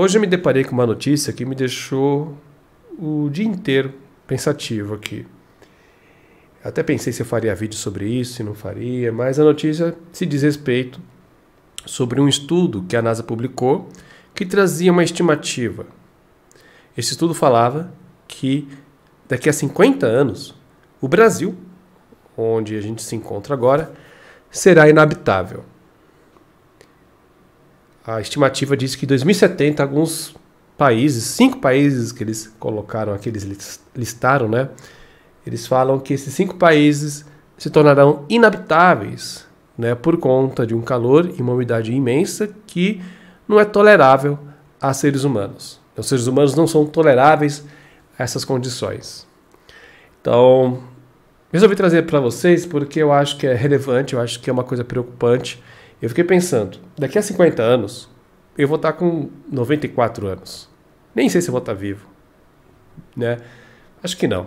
Hoje eu me deparei com uma notícia que me deixou o dia inteiro pensativo aqui. Até pensei se eu faria vídeo sobre isso, se não faria, mas a notícia se diz respeito sobre um estudo que a NASA publicou que trazia uma estimativa. Esse estudo falava que daqui a 50 anos o Brasil, onde a gente se encontra agora, será inabitável. A estimativa diz que em 2070 alguns países, cinco países que eles colocaram aqui, eles listaram, né? Eles falam que esses cinco países se tornarão inabitáveis, né, por conta de um calor e uma umidade imensa que não é tolerável a seres humanos. Os seres humanos não são toleráveis a essas condições. Então, resolvi trazer para vocês porque eu acho que é relevante, eu acho que é uma coisa preocupante eu fiquei pensando, daqui a 50 anos, eu vou estar com 94 anos. Nem sei se vou estar vivo, né? Acho que não.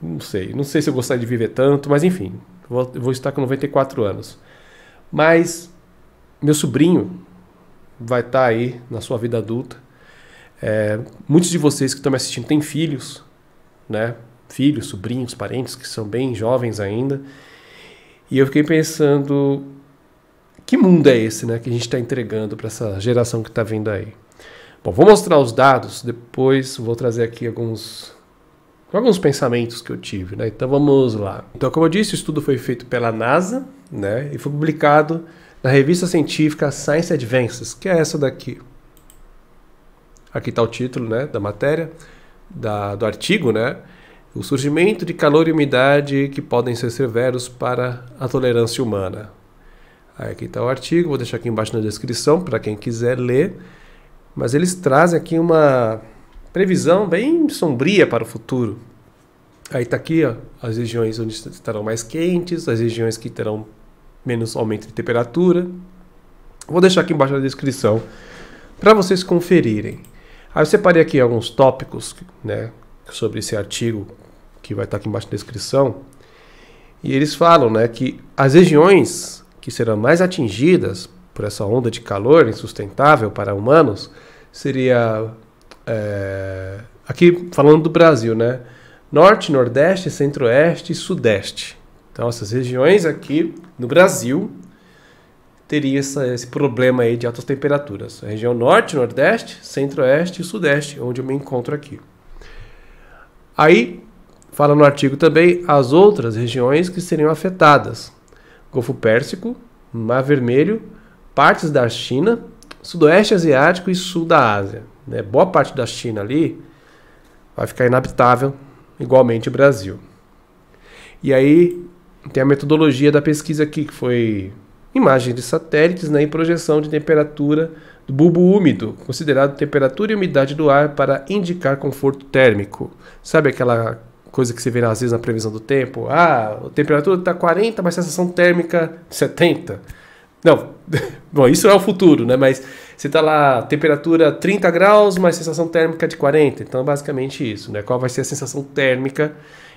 Não sei, não sei se eu gostaria de viver tanto, mas enfim, vou, vou estar com 94 anos. Mas meu sobrinho vai estar aí na sua vida adulta. É, muitos de vocês que estão me assistindo têm filhos, né? Filhos, sobrinhos, parentes que são bem jovens ainda. E eu fiquei pensando que mundo é esse né, que a gente está entregando para essa geração que está vindo aí? Bom, vou mostrar os dados, depois vou trazer aqui alguns, alguns pensamentos que eu tive. Né? Então vamos lá. Então, como eu disse, o estudo foi feito pela NASA né, e foi publicado na revista científica Science Advances, que é essa daqui. Aqui está o título né, da matéria, da, do artigo, né? O surgimento de calor e umidade que podem ser severos para a tolerância humana. Aí aqui está o artigo, vou deixar aqui embaixo na descrição para quem quiser ler. Mas eles trazem aqui uma previsão bem sombria para o futuro. Aí está aqui ó, as regiões onde estarão mais quentes, as regiões que terão menos aumento de temperatura. Vou deixar aqui embaixo na descrição para vocês conferirem. Aí eu separei aqui alguns tópicos né, sobre esse artigo que vai estar tá aqui embaixo na descrição. E eles falam né, que as regiões que serão mais atingidas por essa onda de calor insustentável para humanos seria é, aqui falando do Brasil, né? Norte, Nordeste, Centro-Oeste e Sudeste. Então essas regiões aqui no Brasil teria essa, esse problema aí de altas temperaturas. A região Norte, Nordeste, Centro-Oeste e Sudeste, onde eu me encontro aqui. Aí fala no artigo também as outras regiões que seriam afetadas, Golfo Pérsico, Mar Vermelho, partes da China, Sudoeste Asiático e Sul da Ásia. Né? Boa parte da China ali vai ficar inabitável, igualmente o Brasil. E aí tem a metodologia da pesquisa aqui, que foi imagem de satélites né, e projeção de temperatura do bulbo úmido, considerado temperatura e umidade do ar para indicar conforto térmico. Sabe aquela coisa que você vê às vezes na previsão do tempo. Ah, a temperatura está 40, mas sensação térmica 70. Não, bom, isso é o futuro, né? Mas você está lá, temperatura 30 graus, mas sensação térmica de 40. Então, é basicamente isso, né? Qual vai ser a sensação térmica,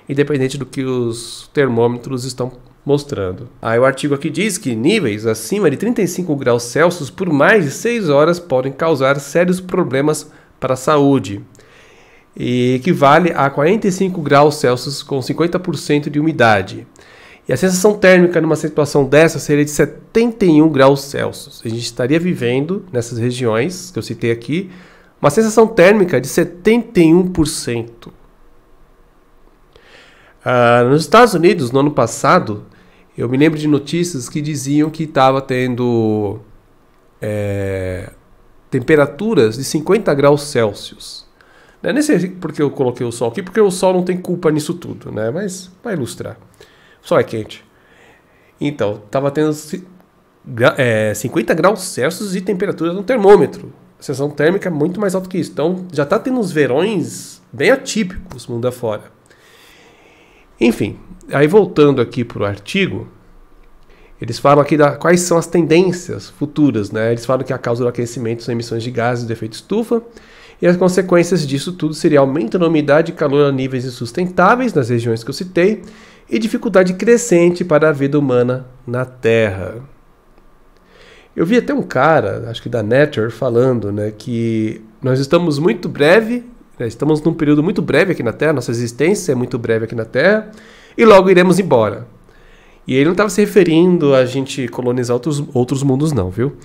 independente do que os termômetros estão mostrando. Aí o artigo aqui diz que níveis acima de 35 graus Celsius por mais de 6 horas podem causar sérios problemas para a saúde e equivale a 45 graus Celsius com 50% de umidade. E a sensação térmica numa situação dessa seria de 71 graus Celsius. A gente estaria vivendo nessas regiões que eu citei aqui uma sensação térmica de 71%. Ah, nos Estados Unidos, no ano passado, eu me lembro de notícias que diziam que estava tendo é, temperaturas de 50 graus Celsius é Nem sei porque eu coloquei o sol aqui, porque o sol não tem culpa nisso tudo, né? Mas vai ilustrar. O sol é quente. Então, estava tendo é, 50 graus Celsius de temperatura no termômetro. A sensação térmica é muito mais alta que isso. Então, já está tendo uns verões bem atípicos mundo afora. Enfim, aí voltando aqui para o artigo, eles falam aqui da, quais são as tendências futuras. Né? Eles falam que a causa do aquecimento são emissões de gases de efeito estufa e as consequências disso tudo seria aumento na umidade e calor a níveis insustentáveis nas regiões que eu citei e dificuldade crescente para a vida humana na Terra. Eu vi até um cara, acho que da Nature, falando né, que nós estamos muito breve, né, estamos num período muito breve aqui na Terra, nossa existência é muito breve aqui na Terra, e logo iremos embora. E ele não estava se referindo a gente colonizar outros, outros mundos, não, viu?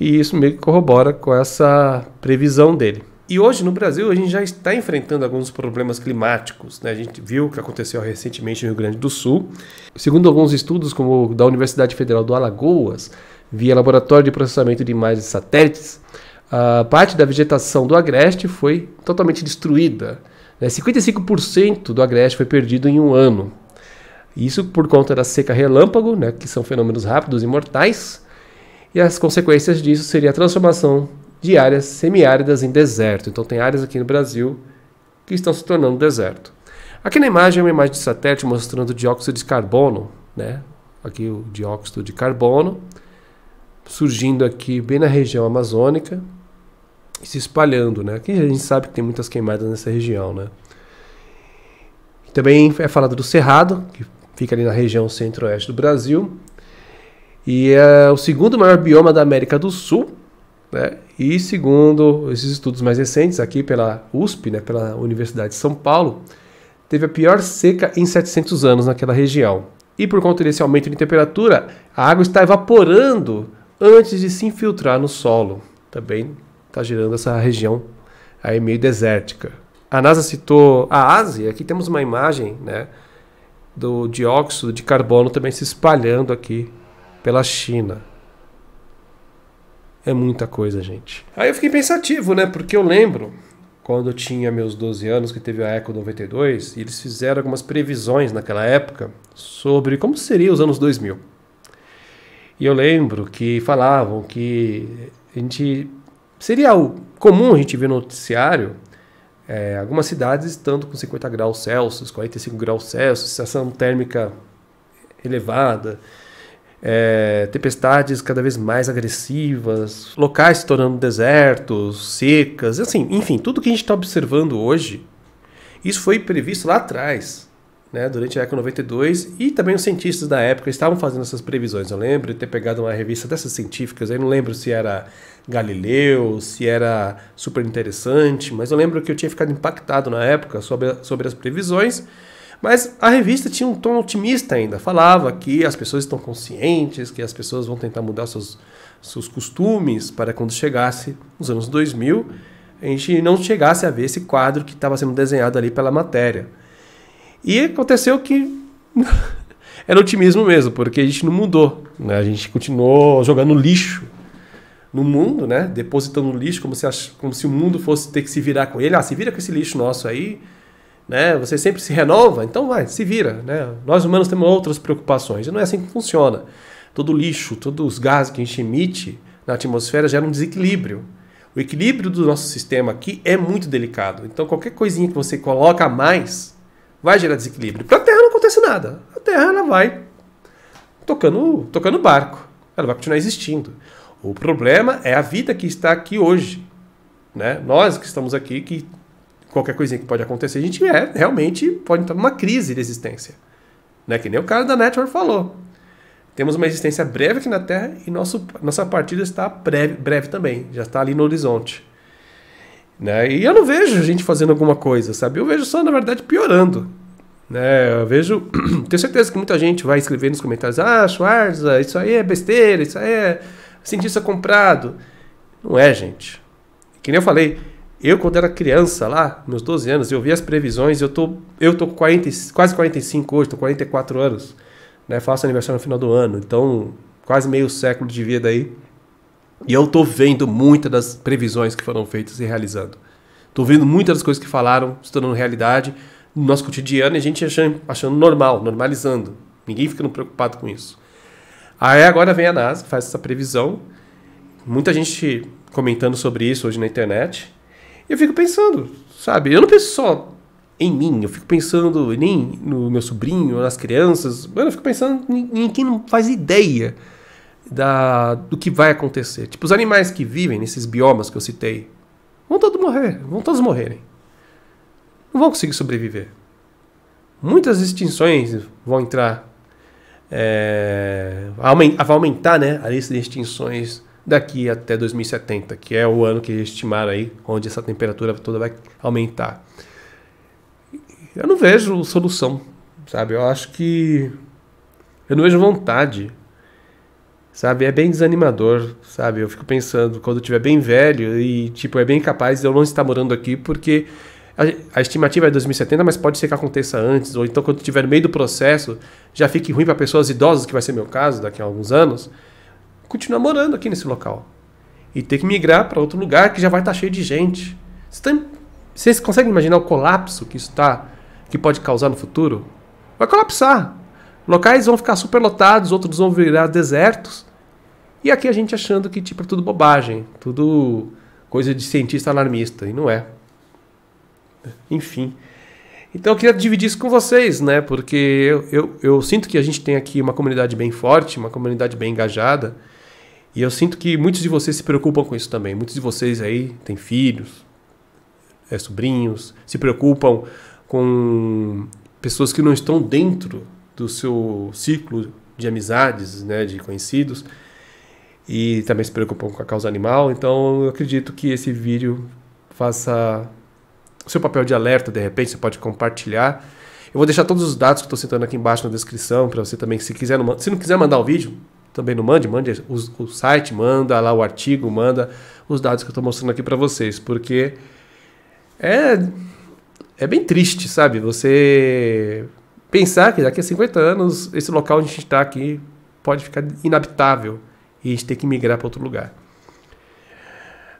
E isso meio que corrobora com essa previsão dele. E hoje no Brasil a gente já está enfrentando alguns problemas climáticos. Né? A gente viu o que aconteceu recentemente no Rio Grande do Sul. Segundo alguns estudos, como o da Universidade Federal do Alagoas, via Laboratório de Processamento de Imagens de Satélites, a parte da vegetação do Agreste foi totalmente destruída. Né? 55% do Agreste foi perdido em um ano. Isso por conta da seca relâmpago, né? que são fenômenos rápidos e mortais. E as consequências disso seria a transformação de áreas semiáridas em deserto. Então, tem áreas aqui no Brasil que estão se tornando deserto. Aqui na imagem é uma imagem de satélite mostrando dióxido de carbono, né? Aqui o dióxido de carbono surgindo aqui bem na região amazônica e se espalhando, né? Aqui a gente sabe que tem muitas queimadas nessa região, né? Também é falado do Cerrado, que fica ali na região centro-oeste do Brasil. E é o segundo maior bioma da América do Sul, né? E segundo esses estudos mais recentes, aqui pela USP, né, pela Universidade de São Paulo, teve a pior seca em 700 anos naquela região. E por conta desse aumento de temperatura, a água está evaporando antes de se infiltrar no solo. Também está gerando essa região aí meio desértica. A NASA citou a Ásia, aqui temos uma imagem né, do dióxido de carbono também se espalhando aqui pela China. É muita coisa, gente. Aí eu fiquei pensativo, né? Porque eu lembro quando eu tinha meus 12 anos, que teve a Eco 92, e eles fizeram algumas previsões naquela época sobre como seria os anos 2000. E eu lembro que falavam que a gente seria comum a gente ver no noticiário é, algumas cidades estando com 50 graus Celsius, 45 graus Celsius, sensação térmica elevada, é, tempestades cada vez mais agressivas, locais se tornando desertos, secas, assim, enfim, tudo que a gente está observando hoje, isso foi previsto lá atrás, né, durante a década 92, e também os cientistas da época estavam fazendo essas previsões. Eu lembro de ter pegado uma revista dessas científicas, aí não lembro se era Galileu, se era super interessante, mas eu lembro que eu tinha ficado impactado na época sobre, sobre as previsões. Mas a revista tinha um tom otimista ainda, falava que as pessoas estão conscientes, que as pessoas vão tentar mudar seus, seus costumes para quando chegasse os anos 2000, a gente não chegasse a ver esse quadro que estava sendo desenhado ali pela matéria. E aconteceu que era otimismo mesmo, porque a gente não mudou, né? a gente continuou jogando lixo no mundo, né? depositando lixo como se, ach... como se o mundo fosse ter que se virar com ele. Ah, se vira com esse lixo nosso aí, né? Você sempre se renova, então vai, se vira, né? Nós humanos temos outras preocupações, e não é assim que funciona. Todo lixo, todos os gases que a gente emite na atmosfera gera um desequilíbrio. O equilíbrio do nosso sistema aqui é muito delicado. Então qualquer coisinha que você coloca a mais vai gerar desequilíbrio. Para a Terra não acontece nada. A Terra ela vai tocando, tocando barco. Ela vai continuar existindo. O problema é a vida que está aqui hoje, né? Nós que estamos aqui que qualquer coisinha que pode acontecer, a gente é, realmente pode entrar numa crise de existência. Né? Que nem o cara da Network falou. Temos uma existência breve aqui na Terra e nosso, nossa partida está breve, breve também, já está ali no horizonte. Né? E eu não vejo a gente fazendo alguma coisa, sabe? Eu vejo só, na verdade, piorando. Né? Eu vejo. Tenho certeza que muita gente vai escrever nos comentários: ah, Schwarza, isso aí é besteira, isso aí é cientista comprado. Não é, gente. Que nem eu falei, eu, quando era criança lá, meus 12 anos, eu vi as previsões, eu tô, eu tô com 40, quase 45 hoje, tô 44 anos, né? Faço aniversário no final do ano, então quase meio século de vida aí. E eu tô vendo muitas das previsões que foram feitas e realizando. Tô vendo muitas das coisas que falaram se tornando realidade no nosso cotidiano e a gente achando, achando normal, normalizando. Ninguém ficando preocupado com isso. Aí agora vem a NASA, faz essa previsão. Muita gente comentando sobre isso hoje na internet. Eu fico pensando, sabe? Eu não penso só em mim, eu fico pensando nem no meu sobrinho, nas crianças, mas eu fico pensando em, em quem não faz ideia da, do que vai acontecer. Tipo, os animais que vivem nesses biomas que eu citei vão todos morrer, vão todos morrerem. Não vão conseguir sobreviver. Muitas extinções vão entrar. É, vai aumentar né, a lista de extinções daqui até 2070, que é o ano que estimaram aí, onde essa temperatura toda vai aumentar. Eu não vejo solução, sabe? Eu acho que eu não vejo vontade, sabe? É bem desanimador, sabe? Eu fico pensando quando eu tiver bem velho e tipo é bem capaz de eu não estar morando aqui porque a, estimativa é 2070, mas pode ser que aconteça antes, ou então quando estiver no meio do processo, já fique ruim para pessoas idosas, que vai ser meu caso daqui a alguns anos continuar morando aqui nesse local. E ter que migrar para outro lugar que já vai estar tá cheio de gente. Vocês, tá conseguem imaginar o colapso que isso tá, que pode causar no futuro? Vai colapsar. Locais vão ficar superlotados, outros vão virar desertos. E aqui a gente achando que tipo é tudo bobagem, tudo coisa de cientista alarmista, e não é. Enfim. Então eu queria dividir isso com vocês, né? Porque eu, eu, eu, sinto que a gente tem aqui uma comunidade bem forte, uma comunidade bem engajada, e eu sinto que muitos de vocês se preocupam com isso também. Muitos de vocês aí têm filhos, é, sobrinhos, se preocupam com pessoas que não estão dentro do seu ciclo de amizades, né, de conhecidos, e também se preocupam com a causa animal. Então, eu acredito que esse vídeo faça o seu papel de alerta, de repente, você pode compartilhar. Eu vou deixar todos os dados que estou citando aqui embaixo na descrição para você também, se quiser, se não quiser mandar o vídeo, também não mande, mande o, o site, manda lá o artigo, manda os dados que eu estou mostrando aqui para vocês, porque é, é bem triste, sabe? Você pensar que daqui a 50 anos esse local onde a gente está aqui pode ficar inabitável e a gente ter que migrar para outro lugar.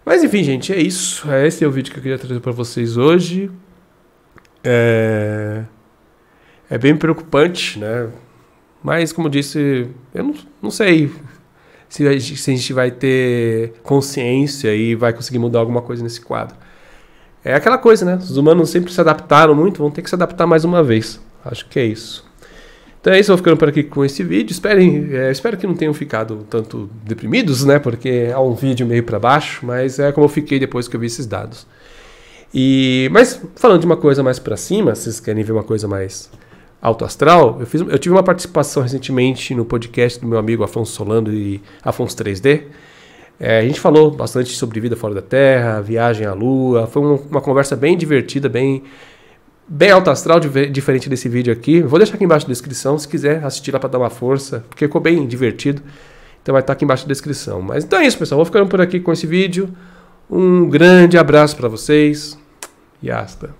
Mas enfim, gente, é isso. É, esse é o vídeo que eu queria trazer para vocês hoje. É... é bem preocupante, né? Mas, como eu disse, eu não, não sei se a, gente, se a gente vai ter consciência e vai conseguir mudar alguma coisa nesse quadro. É aquela coisa, né? Os humanos sempre se adaptaram muito, vão ter que se adaptar mais uma vez. Acho que é isso. Então é isso, vou ficando por aqui com esse vídeo. Esperem, é, espero que não tenham ficado tanto deprimidos, né? Porque há um vídeo meio para baixo, mas é como eu fiquei depois que eu vi esses dados. E, mas falando de uma coisa mais para cima, vocês querem ver uma coisa mais alto astral, eu, fiz, eu tive uma participação recentemente no podcast do meu amigo Afonso Solano e Afonso 3D. É, a gente falou bastante sobre vida fora da Terra, viagem à Lua. Foi um, uma conversa bem divertida, bem bem alto astral, diferente desse vídeo aqui. Vou deixar aqui embaixo na descrição, se quiser assistir lá para dar uma força, porque ficou bem divertido. Então vai estar tá aqui embaixo na descrição. Mas então é isso, pessoal. Vou ficando por aqui com esse vídeo. Um grande abraço para vocês e hasta.